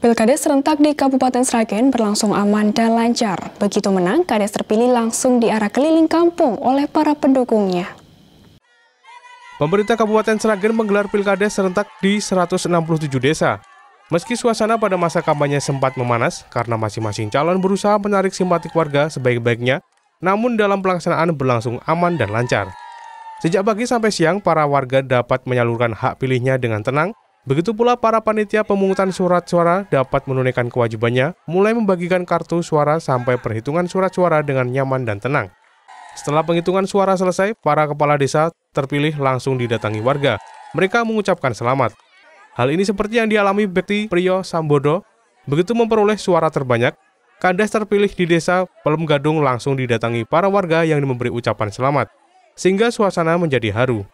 Pilkada serentak di Kabupaten Sragen berlangsung aman dan lancar. Begitu menang, kades terpilih langsung diarah keliling kampung oleh para pendukungnya. Pemerintah Kabupaten Sragen menggelar pilkada serentak di 167 desa. Meski suasana pada masa kampanye sempat memanas karena masing-masing calon berusaha menarik simpatik warga sebaik-baiknya, namun dalam pelaksanaan berlangsung aman dan lancar. Sejak pagi sampai siang, para warga dapat menyalurkan hak pilihnya dengan tenang Begitu pula para panitia pemungutan surat suara dapat menunaikan kewajibannya, mulai membagikan kartu suara sampai perhitungan surat suara dengan nyaman dan tenang. Setelah penghitungan suara selesai, para kepala desa terpilih langsung didatangi warga. Mereka mengucapkan selamat. Hal ini seperti yang dialami Betty Priyo Sambodo. Begitu memperoleh suara terbanyak, kandas terpilih di desa Pelem Gadung langsung didatangi para warga yang memberi ucapan selamat, sehingga suasana menjadi haru.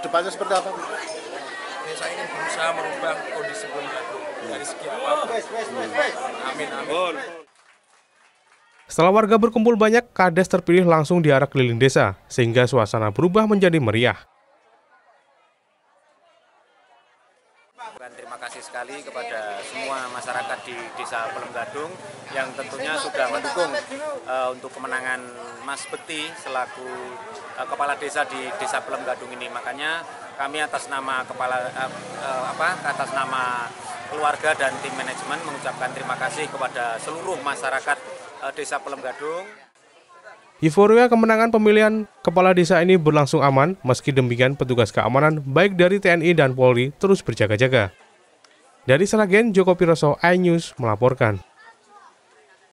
kedepannya seperti apa? Ya, saya ingin berusaha merubah kondisi Kulon iya. dari segi apa? Amin, amin. Setelah warga berkumpul banyak, Kades terpilih langsung diarak keliling desa, sehingga suasana berubah menjadi meriah. Dan terima kasih sekali kepada semua masyarakat di Desa Pelenggadung yang tentunya sudah mendukung uh, untuk kemenangan Mas Beti selaku uh, kepala desa di Desa Pelenggadung ini. Makanya kami atas nama kepala uh, uh, apa atas nama keluarga dan tim manajemen mengucapkan terima kasih kepada seluruh masyarakat uh, Desa Pelenggadung. Euforia kemenangan pemilihan kepala desa ini berlangsung aman, meski demikian petugas keamanan baik dari TNI dan Polri terus berjaga-jaga. Dari Seragen, Joko Piroso, iNews melaporkan.